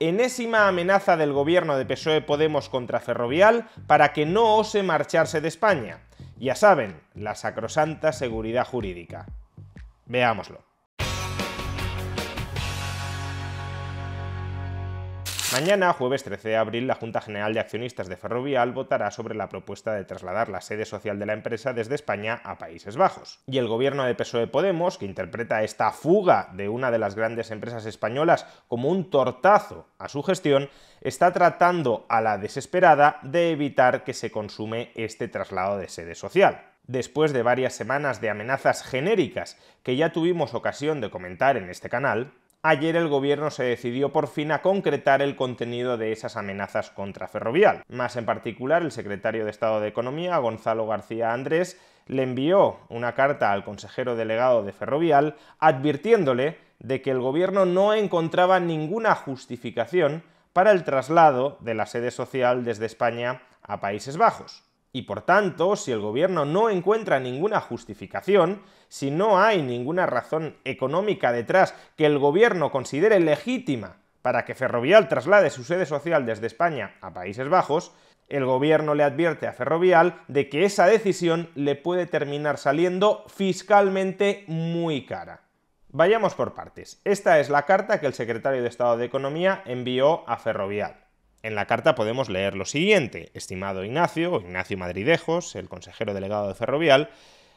enésima amenaza del gobierno de PSOE Podemos contra Ferrovial para que no ose marcharse de España. Ya saben, la sacrosanta seguridad jurídica. Veámoslo. Mañana, jueves 13 de abril, la Junta General de Accionistas de Ferrovial votará sobre la propuesta de trasladar la sede social de la empresa desde España a Países Bajos. Y el gobierno de PSOE Podemos, que interpreta esta fuga de una de las grandes empresas españolas como un tortazo a su gestión, está tratando a la desesperada de evitar que se consume este traslado de sede social después de varias semanas de amenazas genéricas que ya tuvimos ocasión de comentar en este canal, ayer el gobierno se decidió por fin a concretar el contenido de esas amenazas contra Ferrovial. Más en particular, el secretario de Estado de Economía, Gonzalo García Andrés, le envió una carta al consejero delegado de Ferrovial advirtiéndole de que el gobierno no encontraba ninguna justificación para el traslado de la sede social desde España a Países Bajos. Y por tanto, si el gobierno no encuentra ninguna justificación, si no hay ninguna razón económica detrás que el gobierno considere legítima para que Ferrovial traslade su sede social desde España a Países Bajos, el gobierno le advierte a Ferrovial de que esa decisión le puede terminar saliendo fiscalmente muy cara. Vayamos por partes. Esta es la carta que el secretario de Estado de Economía envió a Ferrovial. En la carta podemos leer lo siguiente, estimado Ignacio, Ignacio Madridejos, el consejero delegado de Ferrovial,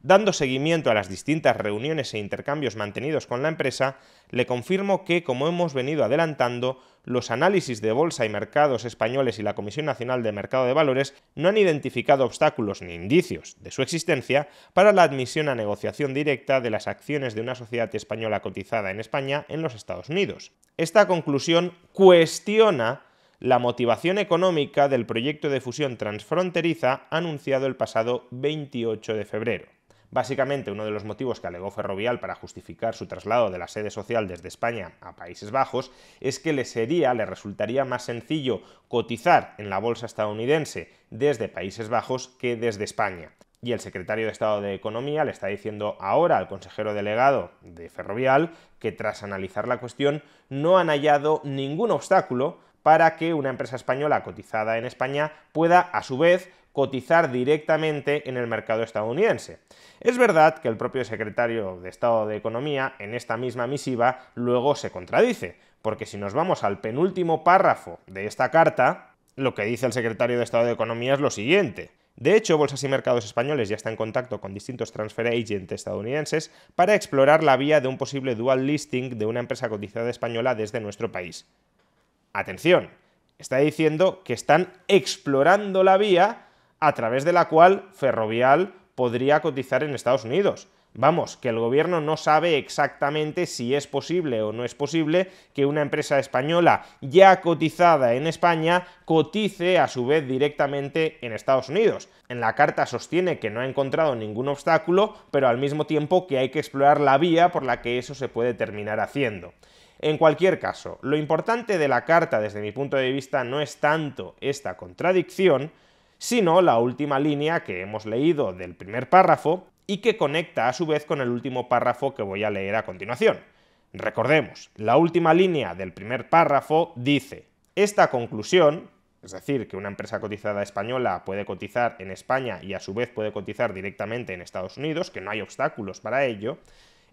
dando seguimiento a las distintas reuniones e intercambios mantenidos con la empresa, le confirmo que, como hemos venido adelantando, los análisis de bolsa y mercados españoles y la Comisión Nacional de Mercado de Valores no han identificado obstáculos ni indicios de su existencia para la admisión a negociación directa de las acciones de una sociedad española cotizada en España en los Estados Unidos. Esta conclusión cuestiona la motivación económica del proyecto de fusión transfronteriza anunciado el pasado 28 de febrero. Básicamente, uno de los motivos que alegó Ferrovial para justificar su traslado de la sede social desde España a Países Bajos es que le sería, le resultaría más sencillo cotizar en la bolsa estadounidense desde Países Bajos que desde España. Y el secretario de Estado de Economía le está diciendo ahora al consejero delegado de Ferrovial que tras analizar la cuestión no han hallado ningún obstáculo para que una empresa española cotizada en España pueda, a su vez, cotizar directamente en el mercado estadounidense. Es verdad que el propio secretario de Estado de Economía en esta misma misiva luego se contradice, porque si nos vamos al penúltimo párrafo de esta carta, lo que dice el secretario de Estado de Economía es lo siguiente. De hecho, Bolsas y Mercados Españoles ya está en contacto con distintos transfer agents estadounidenses para explorar la vía de un posible dual listing de una empresa cotizada española desde nuestro país atención, está diciendo que están explorando la vía a través de la cual Ferrovial podría cotizar en Estados Unidos. Vamos, que el gobierno no sabe exactamente si es posible o no es posible que una empresa española ya cotizada en España cotice a su vez directamente en Estados Unidos. En la carta sostiene que no ha encontrado ningún obstáculo, pero al mismo tiempo que hay que explorar la vía por la que eso se puede terminar haciendo. En cualquier caso, lo importante de la carta desde mi punto de vista no es tanto esta contradicción, sino la última línea que hemos leído del primer párrafo y que conecta a su vez con el último párrafo que voy a leer a continuación. Recordemos, la última línea del primer párrafo dice, esta conclusión, es decir, que una empresa cotizada española puede cotizar en España y a su vez puede cotizar directamente en Estados Unidos, que no hay obstáculos para ello,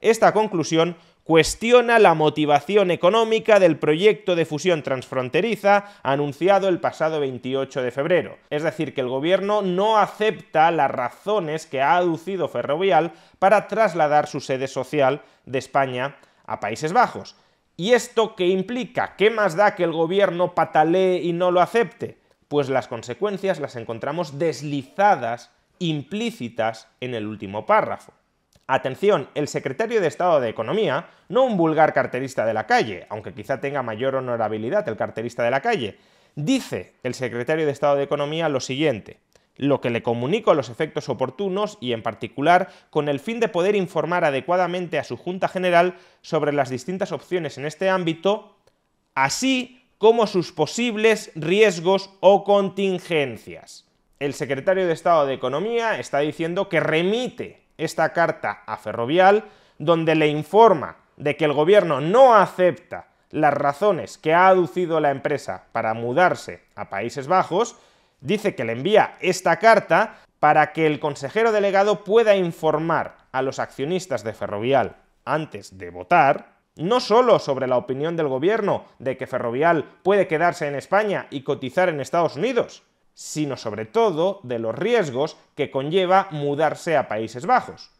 esta conclusión cuestiona la motivación económica del proyecto de fusión transfronteriza anunciado el pasado 28 de febrero. Es decir, que el gobierno no acepta las razones que ha aducido Ferrovial para trasladar su sede social de España a Países Bajos. ¿Y esto qué implica? ¿Qué más da que el gobierno patalee y no lo acepte? Pues las consecuencias las encontramos deslizadas, implícitas, en el último párrafo. Atención, el secretario de Estado de Economía, no un vulgar carterista de la calle, aunque quizá tenga mayor honorabilidad el carterista de la calle, dice el secretario de Estado de Economía lo siguiente, lo que le comunico a los efectos oportunos y en particular con el fin de poder informar adecuadamente a su Junta General sobre las distintas opciones en este ámbito, así como sus posibles riesgos o contingencias. El secretario de Estado de Economía está diciendo que remite esta carta a Ferrovial, donde le informa de que el gobierno no acepta las razones que ha aducido la empresa para mudarse a Países Bajos, dice que le envía esta carta para que el consejero delegado pueda informar a los accionistas de Ferrovial antes de votar, no solo sobre la opinión del gobierno de que Ferrovial puede quedarse en España y cotizar en Estados Unidos, sino sobre todo de los riesgos que conlleva mudarse a Países Bajos.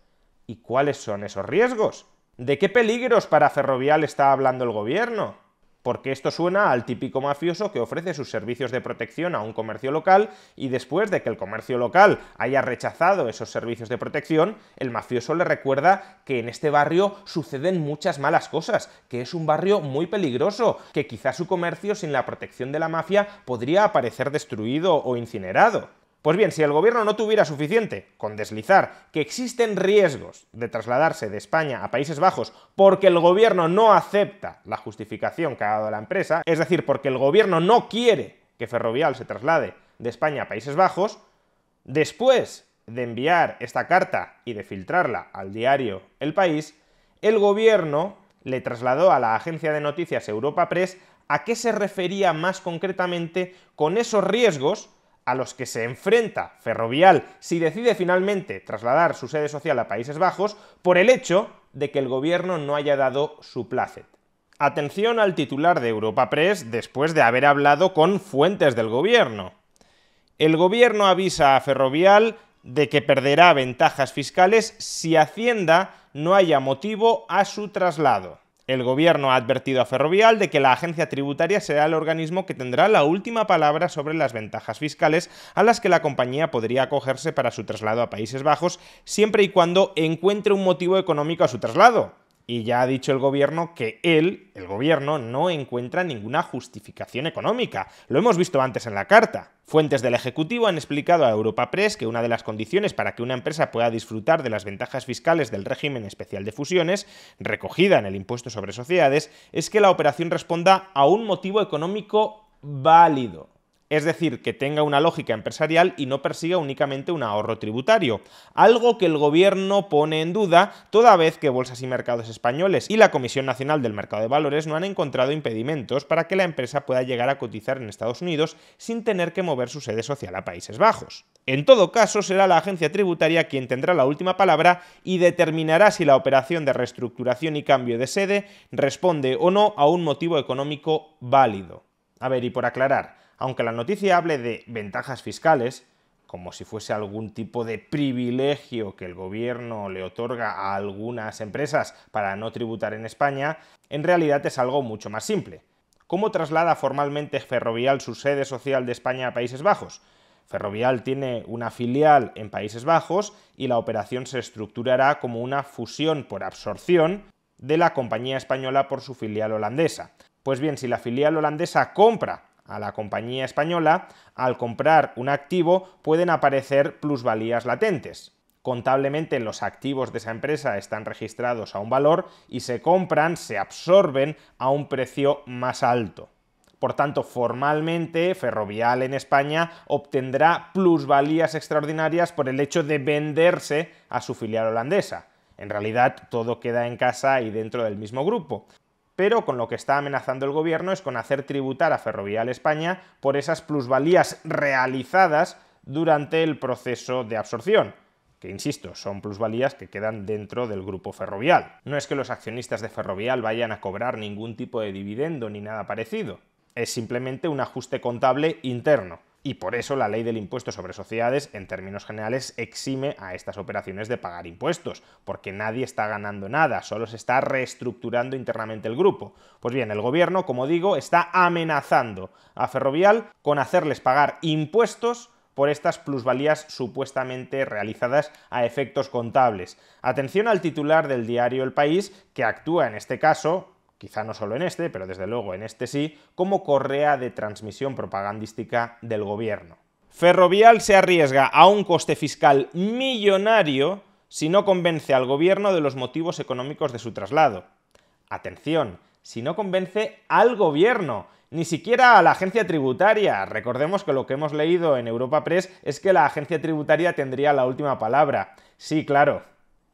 ¿Y cuáles son esos riesgos? ¿De qué peligros para Ferrovial está hablando el gobierno? porque esto suena al típico mafioso que ofrece sus servicios de protección a un comercio local y después de que el comercio local haya rechazado esos servicios de protección, el mafioso le recuerda que en este barrio suceden muchas malas cosas, que es un barrio muy peligroso, que quizás su comercio sin la protección de la mafia podría aparecer destruido o incinerado. Pues bien, si el gobierno no tuviera suficiente con deslizar que existen riesgos de trasladarse de España a Países Bajos porque el gobierno no acepta la justificación que ha dado la empresa, es decir, porque el gobierno no quiere que Ferrovial se traslade de España a Países Bajos, después de enviar esta carta y de filtrarla al diario El País, el gobierno le trasladó a la agencia de noticias Europa Press a qué se refería más concretamente con esos riesgos a los que se enfrenta Ferrovial si decide finalmente trasladar su sede social a Países Bajos por el hecho de que el gobierno no haya dado su placet. Atención al titular de Europa Press después de haber hablado con fuentes del gobierno. El gobierno avisa a Ferrovial de que perderá ventajas fiscales si Hacienda no haya motivo a su traslado. El gobierno ha advertido a Ferrovial de que la agencia tributaria será el organismo que tendrá la última palabra sobre las ventajas fiscales a las que la compañía podría acogerse para su traslado a Países Bajos, siempre y cuando encuentre un motivo económico a su traslado y ya ha dicho el gobierno que él, el gobierno, no encuentra ninguna justificación económica. Lo hemos visto antes en la carta. Fuentes del Ejecutivo han explicado a Europa Press que una de las condiciones para que una empresa pueda disfrutar de las ventajas fiscales del régimen especial de fusiones, recogida en el impuesto sobre sociedades, es que la operación responda a un motivo económico válido es decir, que tenga una lógica empresarial y no persiga únicamente un ahorro tributario, algo que el gobierno pone en duda toda vez que Bolsas y Mercados Españoles y la Comisión Nacional del Mercado de Valores no han encontrado impedimentos para que la empresa pueda llegar a cotizar en Estados Unidos sin tener que mover su sede social a Países Bajos. En todo caso, será la agencia tributaria quien tendrá la última palabra y determinará si la operación de reestructuración y cambio de sede responde o no a un motivo económico válido. A ver, y por aclarar, aunque la noticia hable de ventajas fiscales, como si fuese algún tipo de privilegio que el gobierno le otorga a algunas empresas para no tributar en España, en realidad es algo mucho más simple. ¿Cómo traslada formalmente Ferrovial su sede social de España a Países Bajos? Ferrovial tiene una filial en Países Bajos y la operación se estructurará como una fusión por absorción de la compañía española por su filial holandesa. Pues bien, si la filial holandesa compra a la compañía española, al comprar un activo pueden aparecer plusvalías latentes. Contablemente los activos de esa empresa están registrados a un valor y se compran, se absorben a un precio más alto. Por tanto, formalmente, Ferrovial en España obtendrá plusvalías extraordinarias por el hecho de venderse a su filial holandesa. En realidad, todo queda en casa y dentro del mismo grupo pero con lo que está amenazando el gobierno es con hacer tributar a Ferrovial España por esas plusvalías realizadas durante el proceso de absorción que insisto, son plusvalías que quedan dentro del grupo ferrovial. No es que los accionistas de ferrovial vayan a cobrar ningún tipo de dividendo ni nada parecido, es simplemente un ajuste contable interno y por eso la ley del impuesto sobre sociedades, en términos generales, exime a estas operaciones de pagar impuestos, porque nadie está ganando nada, solo se está reestructurando internamente el grupo. Pues bien, el gobierno, como digo, está amenazando a Ferrovial con hacerles pagar impuestos por estas plusvalías supuestamente realizadas a efectos contables. Atención al titular del diario El País, que actúa en este caso quizá no solo en este, pero desde luego en este sí, como correa de transmisión propagandística del gobierno. Ferrovial se arriesga a un coste fiscal millonario si no convence al gobierno de los motivos económicos de su traslado. Atención, si no convence al gobierno, ni siquiera a la agencia tributaria. Recordemos que lo que hemos leído en Europa Press es que la agencia tributaria tendría la última palabra. Sí, claro.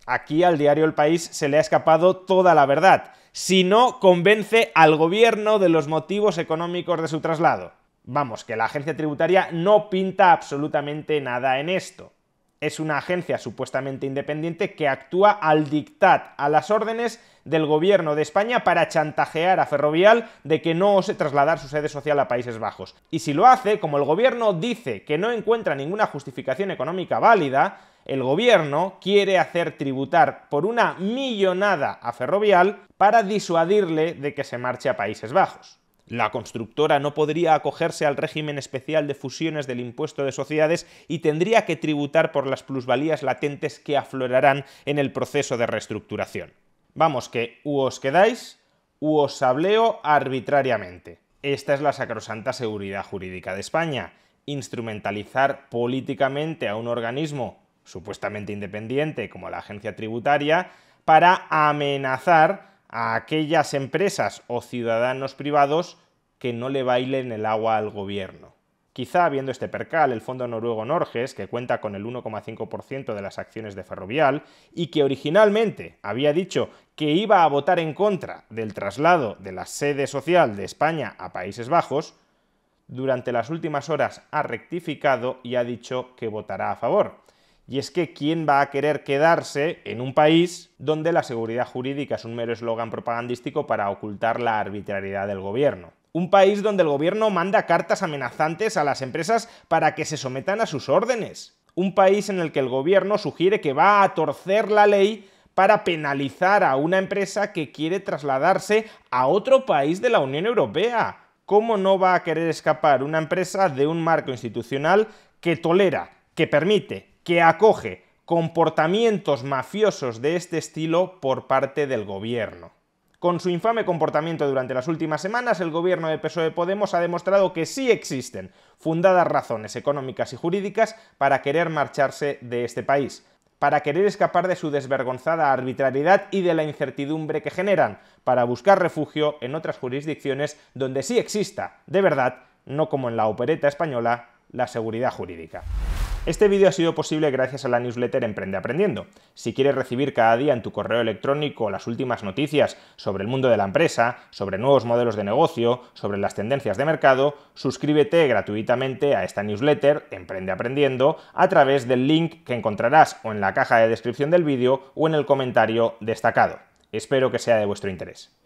Aquí al diario El País se le ha escapado toda la verdad si no convence al gobierno de los motivos económicos de su traslado. Vamos, que la agencia tributaria no pinta absolutamente nada en esto. Es una agencia supuestamente independiente que actúa al dictat, a las órdenes del gobierno de España para chantajear a Ferrovial de que no ose trasladar su sede social a Países Bajos. Y si lo hace, como el gobierno dice que no encuentra ninguna justificación económica válida, el gobierno quiere hacer tributar por una millonada a Ferrovial para disuadirle de que se marche a Países Bajos. La constructora no podría acogerse al régimen especial de fusiones del impuesto de sociedades y tendría que tributar por las plusvalías latentes que aflorarán en el proceso de reestructuración. Vamos que u os quedáis u os hableo arbitrariamente. Esta es la sacrosanta seguridad jurídica de España. Instrumentalizar políticamente a un organismo supuestamente independiente como la agencia tributaria para amenazar a aquellas empresas o ciudadanos privados que no le bailen el agua al gobierno. Quizá viendo este percal, el fondo noruego Norges, que cuenta con el 1,5% de las acciones de Ferrovial y que originalmente había dicho que iba a votar en contra del traslado de la sede social de España a Países Bajos, durante las últimas horas ha rectificado y ha dicho que votará a favor. Y es que ¿quién va a querer quedarse en un país donde la seguridad jurídica es un mero eslogan propagandístico para ocultar la arbitrariedad del gobierno? Un país donde el gobierno manda cartas amenazantes a las empresas para que se sometan a sus órdenes. Un país en el que el gobierno sugiere que va a torcer la ley para penalizar a una empresa que quiere trasladarse a otro país de la Unión Europea. ¿Cómo no va a querer escapar una empresa de un marco institucional que tolera, que permite, que acoge comportamientos mafiosos de este estilo por parte del gobierno. Con su infame comportamiento durante las últimas semanas, el gobierno de PSOE Podemos ha demostrado que sí existen fundadas razones económicas y jurídicas para querer marcharse de este país, para querer escapar de su desvergonzada arbitrariedad y de la incertidumbre que generan, para buscar refugio en otras jurisdicciones donde sí exista, de verdad, no como en la opereta española, la seguridad jurídica. Este vídeo ha sido posible gracias a la newsletter Emprende Aprendiendo. Si quieres recibir cada día en tu correo electrónico las últimas noticias sobre el mundo de la empresa, sobre nuevos modelos de negocio, sobre las tendencias de mercado, suscríbete gratuitamente a esta newsletter Emprende Aprendiendo a través del link que encontrarás o en la caja de descripción del vídeo o en el comentario destacado. Espero que sea de vuestro interés.